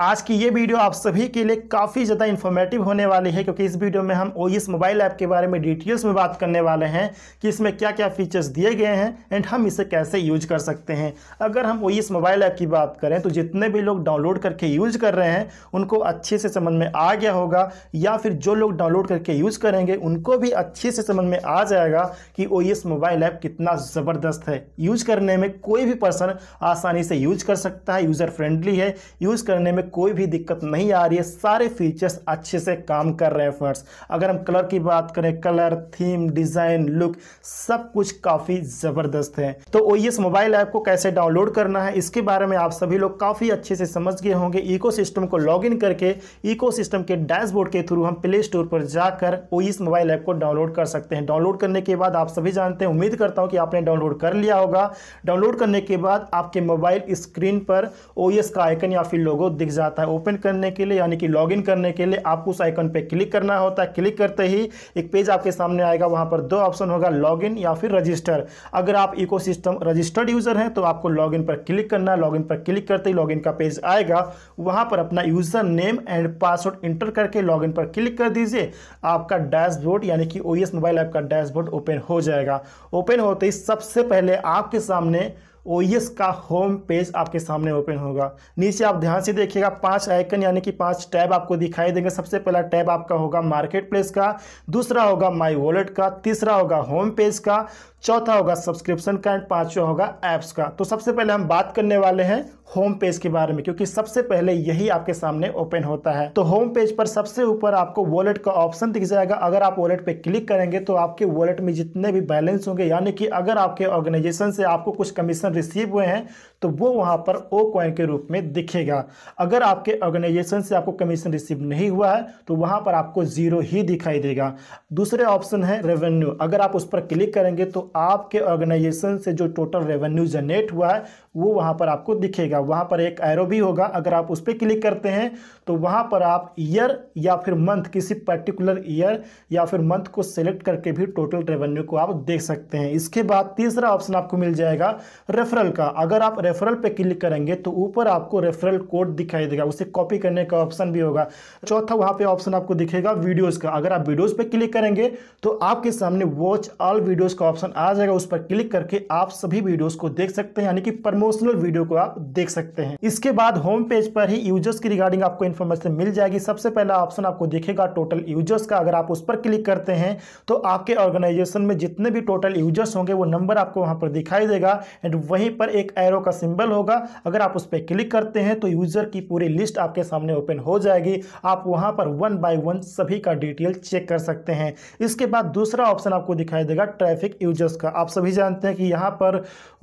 आज की ये वीडियो आप सभी के लिए काफ़ी ज़्यादा इन्फॉर्मेटिव होने वाली है क्योंकि इस वीडियो में हम ओ मोबाइल ऐप के बारे में डिटेल्स में बात करने वाले हैं कि इसमें क्या क्या फीचर्स दिए गए हैं एंड हम इसे कैसे यूज कर सकते हैं अगर हम ओ मोबाइल ऐप की बात करें तो जितने भी लोग डाउनलोड करके यूज कर रहे हैं उनको अच्छे से समझ में आ गया होगा या फिर जो लोग डाउनलोड करके यूज़ करेंगे उनको भी अच्छे से समझ में आ जाएगा कि ओ मोबाइल ऐप कितना ज़बरदस्त है यूज़ करने में कोई भी पर्सन आसानी से यूज कर सकता है यूज़र फ्रेंडली है यूज़ करने में में कोई भी दिक्कत नहीं आ रही है सारे फीचर्स अच्छे से काम कर रहे हैं फ्रेंड्स अगर हम कलर की बात करें कलर थीम डिज़ाइन लुक सब कुछ काफ़ी ज़बरदस्त है तो ओ मोबाइल ऐप को कैसे डाउनलोड करना है इसके बारे में आप सभी लोग काफ़ी अच्छे से समझ गए होंगे इको को लॉग करके इको के डैशबोर्ड के थ्रू हम प्ले स्टोर पर जाकर ओ मोबाइल ऐप को डाउनलोड कर सकते हैं डाउनलोड करने के बाद आप सभी जानते हैं उम्मीद करता हूँ कि आपने डाउनलोड कर लिया होगा डाउनलोड करने के बाद आपके मोबाइल स्क्रीन पर ओ का आइकन या फिर लोगो दिख दिख जाता है ओपन करने के लिए यानी कि लॉगिन करने के लिए आपको उस आइकन पर क्लिक करना होता है क्लिक करते ही एक पेज आपके सामने आएगा वहाँ पर दो ऑप्शन होगा लॉगिन या फिर रजिस्टर अगर आप इको रजिस्टर्ड यूज़र हैं तो आपको लॉगिन पर क्लिक करना है लॉगिन पर क्लिक करते ही लॉगिन का पेज आएगा वहाँ पर अपना user name and password enter करके लॉगिन पर क्लिक कर दीजिए आपका डैशबोर्ड यानी कि ओ मोबाइल ऐप का डैशबोर्ड ओपन हो जाएगा ओपन होते ही सबसे पहले आपके सामने ओ का होम पेज आपके सामने ओपन होगा नीचे आप ध्यान से देखिएगा पांच आइकन यानी कि पांच टैब आपको दिखाई देंगे सबसे पहला टैब आपका होगा मार्केट प्लेस का दूसरा होगा माई वॉलेट का तीसरा होगा होम पेज का चौथा होगा सब्सक्रिप्शन का एंड पांचवा होगा ऐप्स का तो सबसे पहले हम बात करने वाले हैं होम पेज के बारे में क्योंकि सबसे पहले यही आपके सामने ओपन होता है तो होम पेज पर सबसे ऊपर आपको वॉलेट का ऑप्शन दिख जाएगा अगर आप वॉलेट पे क्लिक करेंगे तो आपके वॉलेट में जितने भी बैलेंस होंगे यानी कि अगर आपके ऑर्गेनाइजेशन से आपको कुछ कमीशन रिसीव हुए हैं तो वो वहाँ पर ओ क्वाइन के रूप में दिखेगा अगर आपके ऑर्गेनाइजेशन से आपको कमीशन रिसीव नहीं हुआ है तो वहाँ पर आपको ज़ीरो ही दिखाई देगा दूसरे ऑप्शन है रेवेन्यू अगर आप उस पर क्लिक करेंगे तो आपके ऑर्गेनाइजेशन से जो टोटल रेवेन्यू जनरेट हुआ है वो वहाँ पर आपको दिखेगा वहाँ पर एक एरो भी होगा अगर आप उस पर क्लिक करते हैं तो वहाँ पर आप ईयर या फिर मंथ किसी पर्टिकुलर ईयर या फिर मंथ को सिलेक्ट करके भी टोटल रेवेन्यू को आप देख सकते हैं इसके बाद तीसरा ऑप्शन आपको मिल जाएगा रेफरल का अगर आप रेफरल पे क्लिक करेंगे तो ऊपर आपको रेफरल कोड दिखाई देगा उसे कॉपी करने का ऑप्शन भी होगा चौथा वहाँ पे ऑप्शन आपको दिखेगा वीडियोस का अगर आप वीडियोस पे क्लिक करेंगे तो आपके सामने वॉच ऑल वीडियोस का ऑप्शन आ जाएगा उस पर क्लिक करके आप सभी वीडियोस को देख सकते हैं यानी कि प्रमोशनल वीडियो को आप देख सकते हैं इसके बाद होम पेज पर ही यूजर्स की रिगार्डिंग आपको इन्फॉर्मेशन मिल जाएगी सबसे पहला ऑप्शन आपको दिखेगा टोटल यूजर्स का अगर आप उस पर क्लिक करते हैं तो आपके ऑर्गेनाइजेशन में जितने भी टोटल यूजर्स होंगे वो नंबर आपको वहाँ पर दिखाई देगा एंड वहीं पर एक एरो का सिंबल होगा अगर आप उस पर क्लिक करते हैं तो यूज़र की पूरी लिस्ट आपके सामने ओपन हो जाएगी आप वहाँ पर वन बाय वन सभी का डिटेल चेक कर सकते हैं इसके बाद दूसरा ऑप्शन आपको दिखाई देगा ट्रैफिक यूजर्स का आप सभी जानते हैं कि यहाँ पर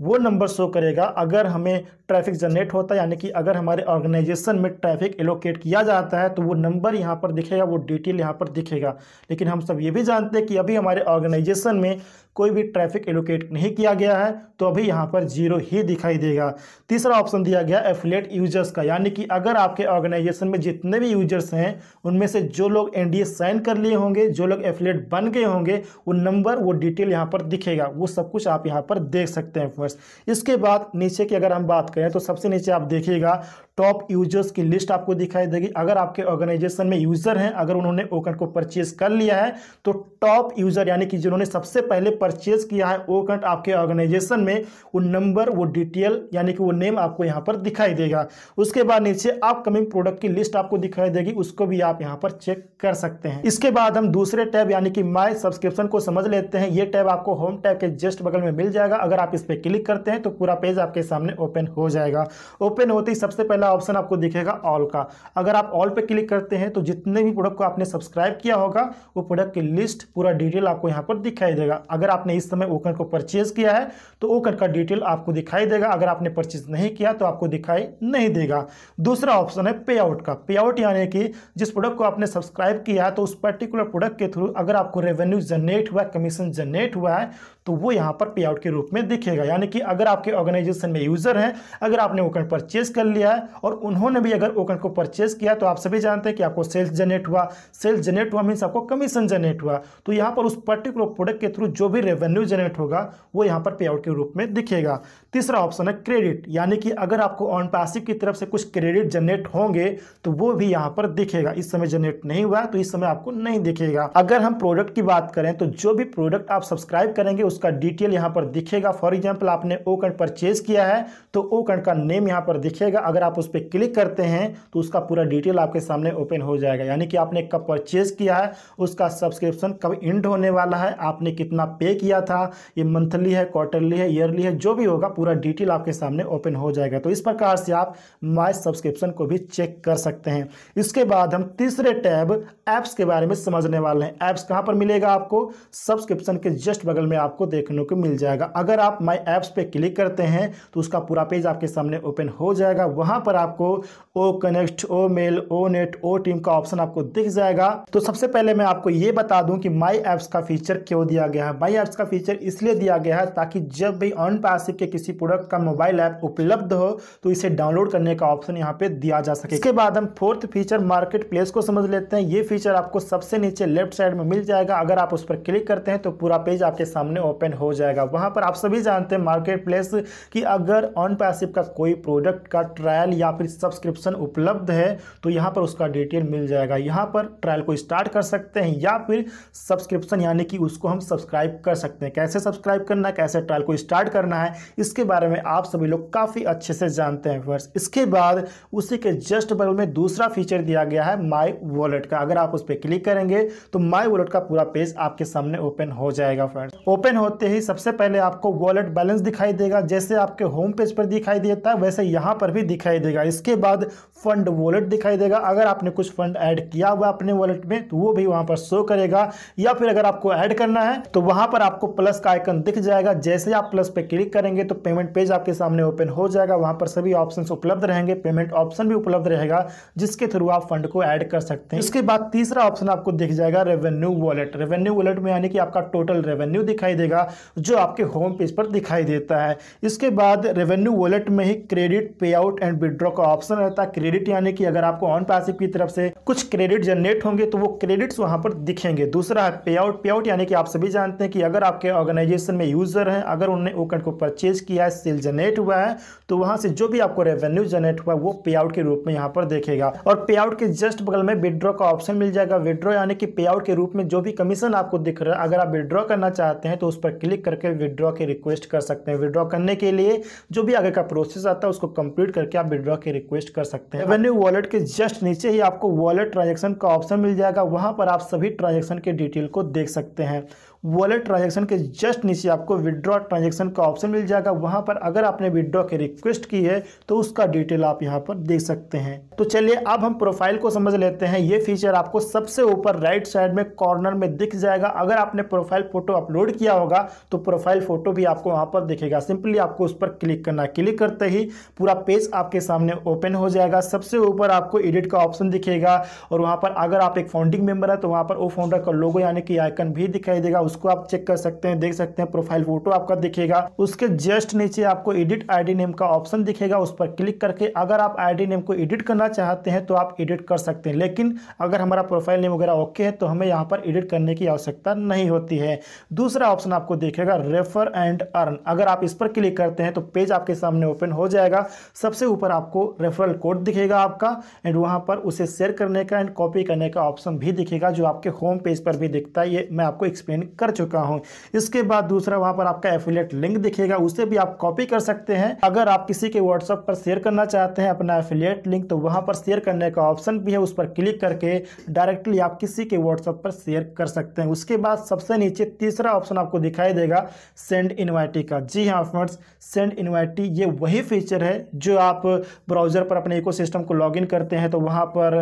वो नंबर शो करेगा अगर हमें ट्रैफिक जनरेट होता है यानी कि अगर हमारे ऑर्गेनाइजेशन में ट्रैफिक एलोकेट किया जाता है तो वो नंबर यहाँ पर दिखेगा वो डिटेल यहाँ पर दिखेगा लेकिन हम सब ये भी जानते हैं कि अभी हमारे ऑर्गेनाइजेशन में कोई भी ट्रैफिक एलोकेट नहीं किया गया है तो अभी यहाँ पर जीरो ही दिखाई देगा तीसरा ऑप्शन दिया गया एफिलेट यूजर्स का यानी कि अगर आपके ऑर्गेनाइजेशन में जितने भी यूजर्स हैं उनमें से जो लोग एन साइन कर लिए होंगे जो लोग एफिलेट बन गए होंगे वो नंबर वो डिटेल यहाँ पर दिखेगा वो सब कुछ आप यहाँ पर देख सकते हैं फर्स्ट इसके बाद नीचे की अगर हम बात करें तो सबसे नीचे आप देखिएगा टॉप यूजर्स की लिस्ट आपको दिखाई देगी अगर आपके ऑर्गेनाइजेशन में यूजर हैं अगर उन्होंने ओकन को परचेज कर लिया है तो टॉप यूजर यानी कि जिन्होंने सबसे पहले परचेज किया है ओकन आपके ऑर्गेनाइजेशन में वो नंबर वो डिटेल यानी कि वो नेम आपको यहाँ पर दिखाई देगा उसके बाद नीचे अपकमिंग प्रोडक्ट की लिस्ट आपको दिखाई देगी उसको भी आप यहाँ पर चेक कर सकते हैं इसके बाद हम दूसरे टैब यानी कि माई सब्सक्रिप्शन को समझ लेते हैं ये टैब आपको होम टैब के जस्ट बगल में मिल जाएगा अगर आप इस पर क्लिक करते हैं तो पूरा पेज आपके सामने ओपन हो जाएगा ओपन होते ही सबसे पहला पहला ऑप्शन आपको दिखेगा ऑल का अगर आप ऑल पे क्लिक करते हैं तो जितने भी प्रोडक्ट को आपने सब्सक्राइब किया होगा वो प्रोडक्ट की लिस्ट पूरा डिटेल आपको यहाँ पर दिखाई देगा अगर आपने इस समय ओकन को परचेज किया है तो ओकन का डिटेल आपको दिखाई देगा अगर आपने परचेज नहीं किया तो आपको दिखाई नहीं देगा दूसरा ऑप्शन है पे आउट का पे आउट यानी कि जिस प्रोडक्ट को आपने सब्सक्राइब किया है तो उस पर्टिकुलर प्रोडक्ट के थ्रू अगर आपको रेवेन्यू जनरेट हुआ कमीशन जनरेट हुआ है तो वो यहाँ पर पे आउट के रूप में दिखेगा यानी कि अगर आपके ऑर्गेनाइजेशन में यूज़र हैं अगर आपने ओकन परचेज कर लिया है और उन्होंने भी अगर ओकन को परचेज किया तो आप सभी जानते हैं कि आपको सेल्स जनरेट हुआ सेल्स जनरेट हुआ मीन्स आपको कमीशन जनरेट हुआ तो यहाँ पर उस पर्टिकुलर प्रोडक्ट के थ्रू जो भी रेवेन्यू जनरेट होगा वो यहाँ पर पे आउट के रूप में दिखेगा तीसरा ऑप्शन है क्रेडिट यानी कि अगर आपको ऑन पासिव की तरफ से कुछ क्रेडिट जनरेट होंगे तो वो भी यहाँ पर दिखेगा इस समय जनरेट नहीं हुआ तो इस समय आपको नहीं दिखेगा अगर हम प्रोडक्ट की बात करें तो जो भी प्रोडक्ट आप सब्सक्राइब करेंगे उसका डिटेल यहाँ पर दिखेगा फॉर एग्जाम्पल आपने ओ परचेज किया है तो ओ का नेम यहाँ पर दिखेगा अगर आप उस पर क्लिक करते हैं तो उसका पूरा डिटेल आपके सामने ओपन हो जाएगा यानी कि आपने कब परचेज़ किया है उसका सब्सक्रिप्शन कब इंड होने वाला है आपने कितना पे किया था ये मंथली है क्वार्टरली है ईयरली है जो भी होगा पूरा डिटेल आपके सामने ओपन हो जाएगा तो इस प्रकार से आप माई सब्सक्रिप्शन को भी चेक कर सकते हैं इसके बाद हम तीसरे टैब ऐप्स के बारे में समझने वाले हैं ऐप्स कहाँ पर मिलेगा आपको सब्सक्रिप्शन के जस्ट बगल में आपको देखने को मिल जाएगा अगर आप माई ऐप्स पर क्लिक करते हैं तो उसका पूरा पेज आपके सामने ओपन हो जाएगा वहाँ पर पर आपको O connect O mail O net O team का ऑप्शन आपको दिख जाएगा तो सबसे पहले मैं आपको ये बता दूं कि माई ऐप्स का फीचर क्यों दिया गया है माई ऐप्स का फीचर इसलिए दिया गया है ताकि जब भी ऑन पासिव के किसी प्रोडक्ट का मोबाइल ऐप उपलब्ध हो तो इसे डाउनलोड करने का ऑप्शन यहाँ पे दिया जा सके इसके बाद हम फोर्थ फीचर मार्केट प्लेस को समझ लेते हैं ये फीचर आपको सबसे नीचे लेफ्ट साइड में मिल जाएगा अगर आप उस पर क्लिक करते हैं तो पूरा पेज आपके सामने ओपन हो जाएगा वहां पर आप सभी जानते हैं मार्केट प्लेस की अगर ऑन पैसिव का कोई प्रोडक्ट का ट्रायल या फिर सब्सक्रिप्शन उपलब्ध है तो यहाँ पर उसका डिटेल मिल जाएगा यहाँ पर ट्रायल को स्टार्ट कर सकते हैं या फिर सब्सक्रिप्शन यानी कि उसको हम सब्सक्राइब कर सकते हैं कैसे सब्सक्राइब करना कैसे ट्रायल को स्टार्ट करना है इसके बारे में आप सभी लोग काफ़ी अच्छे से जानते हैं फ्रेंड्स इसके बाद उसी के जस्ट बगल में दूसरा फीचर दिया गया है माई वॉलेट का अगर आप उस पर क्लिक करेंगे तो माई वॉलेट का पूरा पेज आपके सामने ओपन हो जाएगा फ्रेंड्स ओपन होते ही सबसे पहले आपको वॉलेट बैलेंस दिखाई देगा जैसे आपके होम पेज पर दिखाई देता है वैसे यहाँ पर भी दिखाई देगा देगा इसके बाद फंड वॉलेट दिखाई देगा अगर आपने कुछ फंड ऐड किया हुआ अपने वॉलेट में तो वो भी वहां पर शो करेगा या फिर अगर आपको ऐड करना है तो वहां पर आपको प्लस का आइकन दिख जाएगा जैसे आप प्लस पे क्लिक करेंगे तो पेमेंट पेज आपके सामने ओपन हो जाएगा वहां पर सभी ऑप्शन उपलब्ध रहेंगे पेमेंट ऑप्शन भी उपलब्ध रहेगा जिसके थ्रू आप फंड को ऐड कर सकते हैं इसके बाद तीसरा ऑप्शन आपको दिख जाएगा रेवेन्यू वॉलेट रेवेन्यू वॉलेट में यानी कि आपका टोटल रेवेन्यू दिखाई देगा जो आपके होम पेज पर दिखाई देता है इसके बाद रेवेन्यू वॉलेट में ही credit pay out and withdraw withdraw का ऑप्शन रहता है क्रेडिट यानी कि अगर आपको ऑन पैसिव की तरफ से कुछ क्रेडिट जनरेट होंगे तो वो क्रेडिट्स वहां पर दिखेंगे दूसरा है पे आउट पे आउट यानी कि आप सभी जानते हैं कि अगर आपके ऑर्गेनाइजेशन में यूजर हैं अगर उन्होंने ओकन को परचेज किया है सेल जनरेट हुआ है तो वहां से जो भी आपको रेवेन्यू जनरेट हुआ वो पे आउट के रूप में यहाँ पर देखेगा और पे आउट के जस्ट बगल में विदड्रॉ का ऑप्शन मिल जाएगा विदड्रॉ यानी कि पे आउट के रूप में जो भी कमीशन आपको दिख रहा है अगर आप विड्रॉ करना चाहते हैं तो उस पर क्लिक करके विद्रॉ की रिक्वेस्ट कर सकते हैं विड्रॉ करने के लिए जो भी आगे का प्रोसेस आता है उसको कंप्लीट करके आप विड्रॉ विड्रॉ की रिक्वेस्ट कर सकते हैं रेवेन्यू वॉलेट के जस्ट नीचे ही आपको वॉलेट ट्रांजेक्शन का ऑप्शन मिल जाएगा वहां पर आप सभी ट्रांजेक्शन के डिटेल को देख सकते हैं वॉलेट ट्रांजेक्शन के जस्ट नीचे आपको विदड्रॉ ट्रांजेक्शन का ऑप्शन मिल जाएगा वहाँ पर अगर आपने विदड्रॉ की रिक्वेस्ट की है तो उसका डिटेल आप यहाँ पर देख सकते हैं तो चलिए अब हम प्रोफाइल को समझ लेते हैं ये फीचर आपको सबसे ऊपर राइट साइड में कॉर्नर में दिख जाएगा अगर आपने प्रोफाइल फोटो अपलोड किया होगा तो प्रोफाइल फोटो भी आपको वहाँ पर दिखेगा सिंपली आपको उस पर क्लिक करना क्लिक करते ही पूरा पेज आपके सामने ओपन हो जाएगा सबसे ऊपर आपको एडिट का ऑप्शन दिखेगा और वहाँ पर अगर आप एक फाउंडिंग मेंबर है तो वहाँ पर वो फाउंडर का लोगो यानी कि आइकन भी दिखाई देगा उसको आप चेक कर सकते हैं देख सकते हैं प्रोफाइल फोटो आपका दिखेगा उसके जस्ट नीचे आपको एडिट आईडी नेम का ऑप्शन दिखेगा उस पर क्लिक करके अगर आप आईडी नेम को एडिट करना चाहते हैं तो आप एडिट कर सकते हैं लेकिन अगर हमारा प्रोफाइल नेम वगैरह ओके है तो हमें यहाँ पर एडिट करने की आवश्यकता नहीं होती है दूसरा ऑप्शन आपको देखेगा रेफर एंड अर्न अगर आप इस पर क्लिक करते हैं तो पेज आपके सामने ओपन हो जाएगा सबसे ऊपर आपको रेफरल कोड दिखेगा आपका एंड वहाँ पर उसे शेयर करने का एंड कॉपी करने का ऑप्शन भी दिखेगा जो आपके होम पेज पर भी दिखता है ये मैं आपको एक्सप्लेन कर चुका हूं इसके बाद दूसरा वहां पर आपका एफिलेट लिंक दिखेगा उसे भी आप कॉपी कर सकते हैं अगर आप किसी के व्हाट्सएप पर शेयर करना चाहते हैं अपना एफिलेट लिंक तो वहां पर शेयर करने का ऑप्शन भी है उस पर क्लिक करके डायरेक्टली आप किसी के व्हाट्सएप पर शेयर कर सकते हैं उसके बाद सबसे नीचे तीसरा ऑप्शन आपको दिखाई देगा सेंड इन्वाइटी का जी हाँ फ्रेंड्स सेंड इन्वाइटी ये वही फीचर है जो आप ब्राउज़र पर अपने इको को इन करते हैं तो वहाँ पर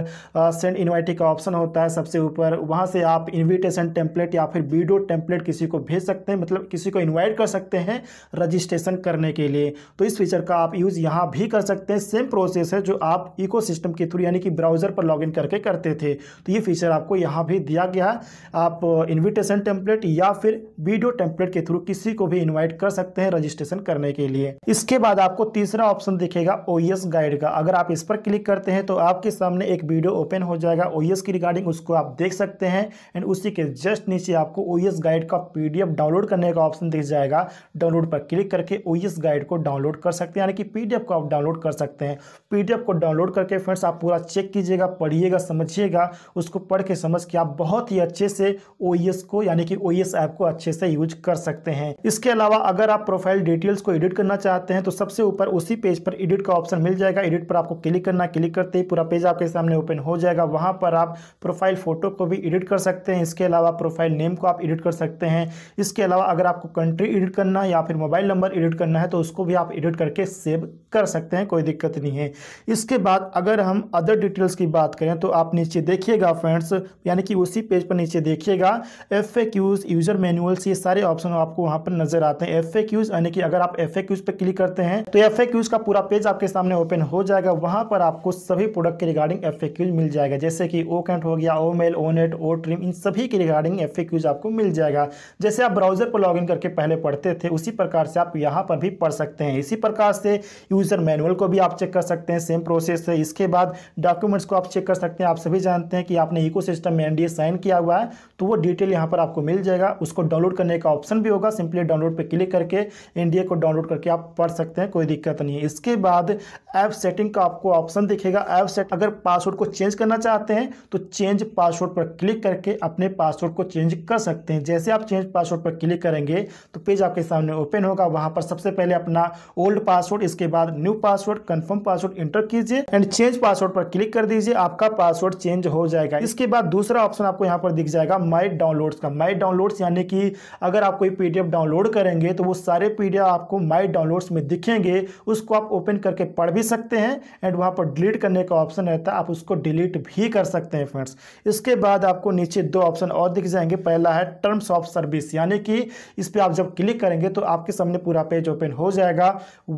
सेंड इन्वाइटी का ऑप्शन होता है सबसे ऊपर वहाँ से आप इन्विटेशन टेम्पलेट या फिर वीडियो टेम्पलेट किसी को भेज सकते हैं मतलब किसी को इन्वाइट कर सकते हैं रजिस्ट्रेशन करने के लिए तो इस फीचर का आप यूज़ यहाँ भी कर सकते हैं सेम प्रोसेस है जो आप इको के थ्रू यानी कि ब्राउज़र पर लॉग करके करते थे तो ये फीचर आपको यहाँ भी दिया गया है आप इन्विटेशन टेम्पलेट या फिर वीडियो टेम्पलेट के थ्रू किसी को भी इन्वाइट कर सकते हैं रजिस्ट्रेशन करने के लिए इसके बाद आपको तीसरा ऑप्शन दिखेगा ओ गाइड e का अगर आप इस पर क्लिक करते हैं तो आपके सामने एक वीडियो ओपन हो जाएगा ओ e की रिगार्डिंग उसको आप देख सकते हैं एंड उसी के जस्ट नीचे आपको ओ ओएस गाइड का पीडीएफ डाउनलोड करने का ऑप्शन दिख जाएगा डाउनलोड पर क्लिक करके ओएस गाइड को डाउनलोड कर सकते हैं यानी कि पीडीएफ को आप डाउनलोड कर सकते हैं पीडीएफ को डाउनलोड करके फ्रेंड्स आप पूरा चेक कीजिएगा पढ़िएगा समझिएगा उसको पढ़ के समझ के आप बहुत ही अच्छे से ओ e को यानी कि ओ ऐप e को अच्छे से यूज कर सकते हैं इसके अलावा अगर आप प्रोफाइल डिटेल्स को एडिट करना चाहते हैं तो सबसे ऊपर उसी पेज पर एडिट का ऑप्शन मिल जाएगा एडिट पर आपको क्लिक करना क्लिक करते ही पूरा पेज आपके सामने ओपन हो जाएगा वहां पर आप प्रोफाइल फोटो को भी एडिट कर सकते हैं इसके अलावा प्रोफाइल नेम को आप एडिट कर सकते हैं इसके अलावा अगर आपको कंट्री एडिट करना या फिर मोबाइल नंबर एडिट करना है तो उसको भी आप एडिट करके सेव कर सकते हैं कोई दिक्कत नहीं है इसके बाद अगर हम अदर डिटेल्स की बात करें तो आप नीचे देखिएगा फ्रेंड्स यानी कि उसी पेज पर नीचे देखिएगा F A Qs user manuals ये सारे ऑप्शन आपको वहाँ पर नजर आते हैं एफ ए क्यूज़ यानी कि अगर आप एफ ए क्यूज़ पर क्लिक करते हैं तो एफ ए क्यूज़ का पूरा पेज आपके सामने ओपन हो जाएगा वहाँ पर आपको सभी प्रोडक्ट के रिगार्डिंग एफ ए क्यूज मिल जाएगा जैसे कि ओ कैंट हो गया O mail O net O trim इन सभी के रिगार्डिंग एफ ए क्यूज़ आपको मिल जाएगा जैसे आप ब्राउज़र पर लॉगिन करके पहले पढ़ते थे उसी प्रकार से आप यहाँ पर भी पढ़ सकते हैं इसी प्रकार से यूज़र मैनुअल को भी आप चेक कर सकते हैं सेम प्रोसेस है इसके बाद डॉक्यूमेंट्स को आप चेक कर सकते हैं आप सभी जानते हैं कि आपने इको में एन साइन किया हुआ है तो वो डिटेल यहाँ पर आपको मिल जाएगा उसको डाउनलोड करने का ऑप्शन भी होगा सिंपली डाउनलोड पर क्लिक करके एन को डाउनलोड करके आप पढ़ सकते हैं कोई दिक्कत नहीं है इसके बाद ऐप सेटिंग का आपको ऑप्शन दिखेगा ऐप सेट अगर पासवर्ड को चेंज करना चाहते हैं तो चेंज पासवर्ड पर क्लिक करके अपने पासवर्ड को चेंज कर सकते हैं जैसे आप चेंज पासवर्ड पर क्लिक करेंगे तो पेज आपके सामने ओपन होगा वहां पर सबसे पहले अपना ओल्ड पासवर्ड इसके बाद new password confirm password enter कीजिए एंड चेंज पासवर्ड पर क्लिक कर दीजिए आपका पासवर्ड चेंज हो जाएगा इसके बाद दूसरा ऑप्शन आपको यहाँ पर दिख जाएगा माई डाउनलोड का माई डाउनलोड यानी कि अगर आप कोई पीडीएफ डाउनलोड करेंगे तो वो सारे पीडीएफ आपको माई डाउनलोड में दिखेंगे उसको आप ओपन करके पढ़ भी सकते हैं एंड वहां पर डिलीट करने का ऑप्शन रहता है आप उसको डिलीट भी कर सकते हैं फ्रेंड्स इसके बाद आपको नीचे दो ऑप्शन और दिख जाएंगे पहला है टर्म्स ऑफ सर्विस यानी कि इस पर आप जब क्लिक करेंगे तो आपके सामने पूरा पेज ओपन हो जाएगा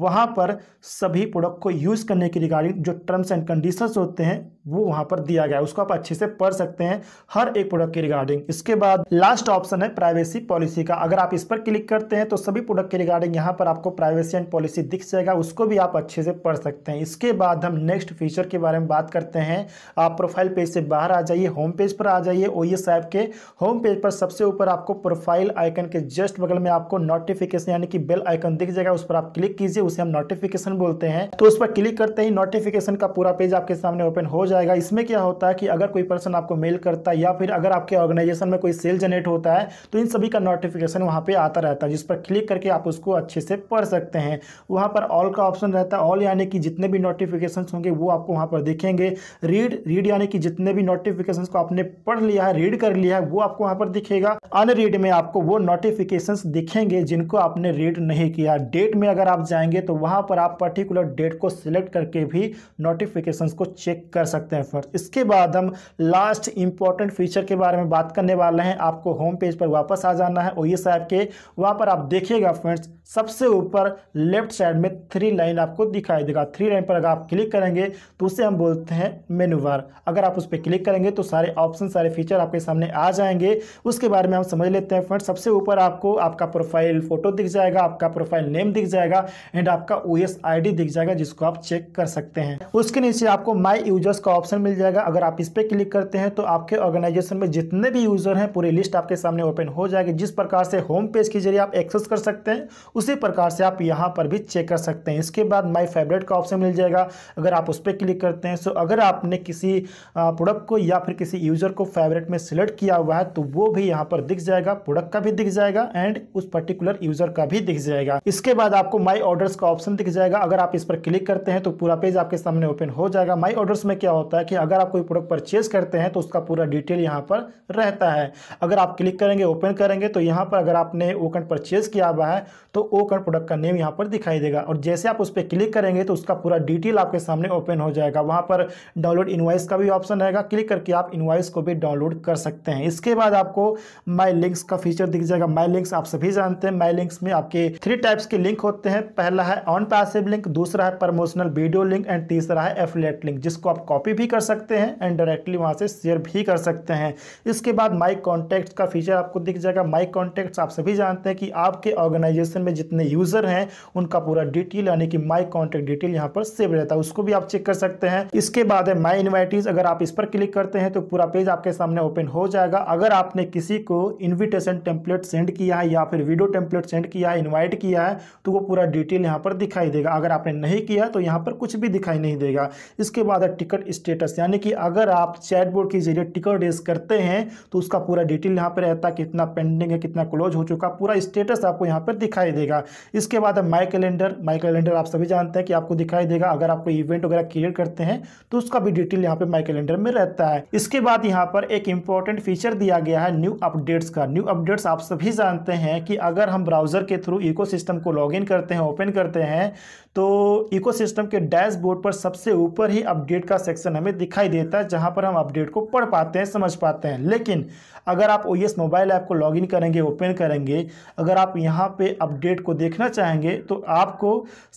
वहाँ पर सभी प्रोडक्ट को यूज़ करने के रिगार्डिंग जो टर्म्स एंड कंडीशंस होते हैं वो वहां पर दिया गया है उसको आप अच्छे से पढ़ सकते हैं हर एक प्रोडक्ट के रिगार्डिंग इसके बाद लास्ट ऑप्शन है प्राइवेसी पॉलिसी का अगर आप इस पर क्लिक करते हैं तो सभी प्रोडक्ट के रिगार्डिंग यहां पर आपको प्राइवेसी एंड पॉलिसी दिख जाएगा उसको भी आप अच्छे से पढ़ सकते हैं इसके बाद हम नेक्स्ट फीचर के बारे में बात करते हैं आप प्रोफाइल पेज से बाहर आ जाइए होम पेज पर आ जाइए ओ एप के होम पेज पर सबसे ऊपर आपको प्रोफाइल आइकन के जस्ट बगल में आपको नोटिफिकेशन यानी कि बेल आइकन दिख जाएगा उस पर आप क्लिक कीजिए उसे हम नोटिफिकेशन बोलते हैं तो उस पर क्लिक करते ही नोटिफिकेशन का पूरा पेज आपके सामने ओपन हो जाए जाएगा इसमें क्या होता है कि अगर कोई पर्सन आपको मेल करता है या फिर अगर आपके ऑर्गेनाइजेशन में कोई सेल जनरेट होता है तो इन सभी का नोटिफिकेशन वहाँ पर आता रहता है जिस पर क्लिक करके आप उसको अच्छे से पढ़ सकते हैं वहाँ पर ऑल का ऑप्शन रहता है ऑल यानी कि जितने भी नोटिफिकेशन होंगे वो आपको वहाँ पर दिखेंगे रीड रीड यानी कि जितने भी नोटिफिकेशन को आपने पढ़ लिया है रीड कर लिया है वो आपको वहाँ पर दिखेगा अनरीड में आपको वो नोटिफिकेशन दिखेंगे जिनको आपने रीड नहीं किया डेट में अगर आप जाएंगे तो वहाँ पर आप पर्टिकुलर डेट को सिलेक्ट करके भी नोटिफिकेशन को चेक कर सकते सकते हैं फ्रेंड्स इसके बाद हम लास्ट इंपॉर्टेंट फीचर के बारे में बात करने वाले हैं आपको होम पेज पर वापस आ जाना है ओएस ऐप के वहां पर आप देखिएगा फ्रेंड्स सबसे ऊपर लेफ्ट साइड में थ्री लाइन आपको दिखाई देगा थ्री लाइन पर अगर आप क्लिक करेंगे तो उसे हम बोलते हैं मेनू बार अगर आप उस पर क्लिक करेंगे तो सारे ऑप्शन सारे फीचर आपके सामने आ जाएंगे उसके बारे में हम समझ लेते हैं फ्रेंड्स सबसे ऊपर आपको आपका प्रोफाइल फोटो दिख जाएगा आपका प्रोफाइल नेम दिख जाएगा एंड आपका ओ एस दिख जाएगा जिसको आप चेक कर सकते हैं उसके नीचे आपको माई यूजर्स का ऑप्शन मिल जाएगा अगर आप इस पर क्लिक करते हैं तो आपके ऑर्गेनाइजेशन में जितने भी यूज़र हैं पूरी लिस्ट आपके सामने ओपन हो जाएगी जिस प्रकार से होम पेज के जरिए आप एक्सेस कर सकते हैं उसी प्रकार से आप यहाँ पर भी चेक कर सकते हैं इसके बाद माई फेवरेट का ऑप्शन मिल जाएगा अगर आप उस पर क्लिक करते हैं सो तो अगर आपने किसी प्रोडक्ट को या फिर किसी यूज़र को फेवरेट में सिलेक्ट किया हुआ है तो वो भी यहाँ पर दिख जाएगा प्रोडक्ट का भी दिख जाएगा एंड उस पर्टिकुलर यूज़र का भी दिख जाएगा इसके बाद आपको माई ऑर्डर्स का ऑप्शन दिख जाएगा अगर आप इस पर क्लिक करते हैं तो पूरा पेज आपके सामने ओपन हो जाएगा माई ऑर्डर्स में क्या होता है कि अगर आप कोई प्रोडक्ट परचेज करते हैं तो उसका पूरा डिटेल यहाँ पर रहता है अगर आप क्लिक करेंगे ओपन करेंगे तो यहाँ पर अगर आपने ओकन परचेज किया हुआ है तो ओकन प्रोडक्ट का नेम यहाँ पर दिखाई देगा और जैसे आप उस पर क्लिक करेंगे तो उसका पूरा डिटेल आपके सामने ओपन हो जाएगा वहाँ पर डाउनलोड इन्वाइस का भी ऑप्शन रहेगा क्लिक करके आप इन्वाइस को भी डाउनलोड कर सकते हैं इसके बाद आपको माई लिंक्स का फीचर दिख जाएगा माई लिंक्स आप सभी जानते हैं माई लिंक्स में आपके थ्री टाइप्स के लिंक होते हैं पहला है ऑन पैसिव लिंक दूसरा है प्रमोशनल वीडियो लिंक एंड तीसरा है एफलेट लिंक जिसको आप कॉपी कॉपी भी कर सकते हैं एंड डायरेक्टली वहाँ से शेयर भी कर सकते हैं इसके बाद माइक कॉन्टैक्ट का फीचर आपको दिख जाएगा माइक कॉन्टैक्ट्स आप सभी जानते हैं कि आपके ऑर्गेनाइजेशन में जितने यूज़र हैं उनका पूरा डिटेल यानी कि माइक कॉन्टैक्ट डिटेल यहाँ पर सेव रहता है उसको भी आप चेक कर सकते हैं इसके बाद है माई इन्वाइटीज़ अगर आप इस पर क्लिक करते हैं तो पूरा पेज आपके सामने ओपन हो जाएगा अगर आपने किसी को इन्विटेशन टेम्पलेट सेंड किया है या फिर वीडियो टेम्पलेट सेंड किया है इन्वाइट किया है तो वो पूरा डिटेल यहाँ पर दिखाई देगा अगर आपने नहीं किया तो यहाँ पर कुछ भी दिखाई नहीं देगा इसके बाद टिकट स्टेटस यानी कि अगर आप चैटबोर्ड के जरिए टिकट रेस करते हैं तो उसका पूरा डिटेल यहाँ पर रहता है कितना पेंडिंग है कितना क्लोज हो चुका पूरा स्टेटस आपको यहाँ पर दिखाई देगा इसके बाद माई कैलेंडर माई कैलेंडर आप सभी जानते हैं कि आपको दिखाई देगा अगर कोई इवेंट वगैरह क्रिएट करते हैं तो उसका भी डिटेल यहाँ पर माई कैलेंडर में रहता है इसके बाद यहाँ पर एक इंपॉर्टेंट फीचर दिया गया है न्यू अपडेट्स का न्यू अपडेट्स आप सभी जानते हैं कि अगर हम ब्राउजर के थ्रू इको को इन करते हैं ओपन करते हैं तो इको के डैशबोर्ड पर सबसे ऊपर ही अपडेट का सेक्शन सेक्शन हमें दिखाई देता है जहां पर हम अपडेट को पढ़ पाते हैं समझ पाते हैं लेकिन अगर आप ओ मोबाइल ऐप को लॉगिन करेंगे ओपन करेंगे अगर आप यहां पे अपडेट को देखना चाहेंगे तो आपको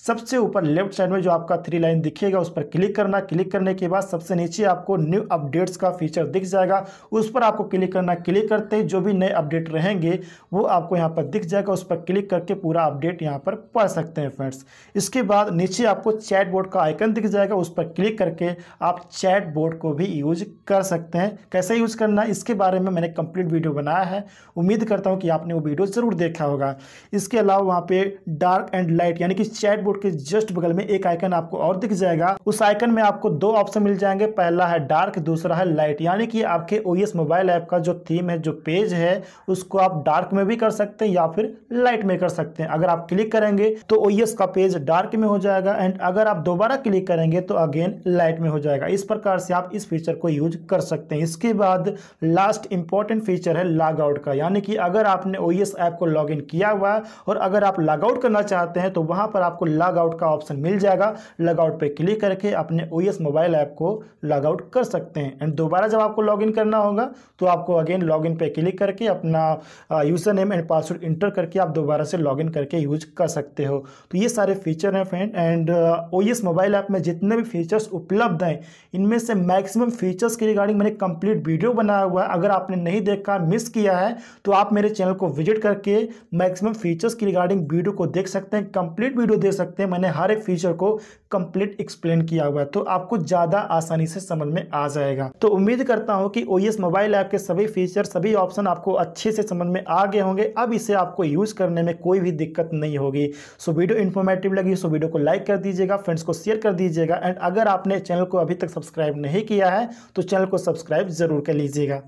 सबसे ऊपर लेफ्ट साइड में जो आपका थ्री लाइन दिखेगा उस पर क्लिक करना क्लिक करने के बाद सबसे नीचे आपको न्यू अपडेट्स का फीचर दिख जाएगा उस पर आपको क्लिक करना क्लिक करते जो भी नए अपडेट रहेंगे वो आपको यहाँ पर दिख जाएगा उस पर क्लिक करके पूरा अपडेट यहाँ पर पढ़ सकते हैं फ्रेंड्स इसके बाद नीचे आपको चैट बोर्ड का आइकन दिख जाएगा उस पर क्लिक करके आप चैट बोर्ड को भी यूज कर सकते हैं कैसे यूज़ करना इसके बारे में मैंने कंप्लीट वीडियो बनाया है उम्मीद करता हूं कि आपने वो वीडियो ज़रूर देखा होगा इसके अलावा वहां पे डार्क एंड लाइट यानी कि चैट बोर्ड के जस्ट बगल में एक आइकन आपको और दिख जाएगा उस आइकन में आपको दो ऑप्शन मिल जाएंगे पहला है डार्क दूसरा है लाइट यानी कि आपके ओ मोबाइल ऐप का जो थीम है जो पेज है उसको आप डार्क में भी कर सकते हैं या फिर लाइट में कर सकते हैं अगर आप क्लिक करेंगे तो ओ का पेज डार्क में हो जाएगा एंड अगर आप दोबारा क्लिक करेंगे तो अगेन लाइट में हो जाएगा इस प्रकार से आप इस फीचर को यूज कर सकते हैं इसके बाद लास्ट इंपॉर्टेंट फीचर है लॉग आउट का यानी कि अगर आपने ओ ऐप e को लॉग किया हुआ है और अगर आप लॉग आउट करना चाहते हैं तो वहाँ पर आपको लॉग आउट का ऑप्शन मिल जाएगा लॉग आउट पर क्लिक करके अपने ओ मोबाइल ऐप को लॉग आउट कर सकते हैं एंड दोबारा जब आपको लॉग करना होगा तो आपको अगेन लॉग इन क्लिक करके अपना user name and password enter करके आप दोबारा से इन करके यूज कर सकते हो तो ये सारे फीचर हैं friend and O mobile app में जितने भी फीचर्स उपलब्ध हैं इनमें से मैक्सिमम फीचर्स के रिगार्डिंग मैंने कंप्लीट वीडियो बनाया हुआ है अगर आपने नहीं देखा मिस किया है तो आप मेरे चैनल को विजिट करके मैक्सिमम फीचर्स के रिगार्डिंग वीडियो को देख सकते हैं कंप्लीट वीडियो देख सकते हैं मैंने हर एक फीचर को कंप्लीट एक्सप्लेन किया हुआ है तो आपको ज़्यादा आसानी से समझ में आ जाएगा तो उम्मीद करता हूँ कि ओ मोबाइल ऐप के सभी फीचर सभी ऑप्शन आपको अच्छे से समझ में आ गए होंगे अब इसे आपको यूज़ करने में कोई भी दिक्कत नहीं होगी सो वीडियो इन्फॉर्मेटिव लगी सो वीडियो को लाइक कर दीजिएगा फ्रेंड्स को शेयर कर दीजिएगा एंड अगर आपने चैनल को अभी तक सब्सक्राइब नहीं किया है तो चैनल को सब्सक्राइब ज़रूर कर लीजिएगा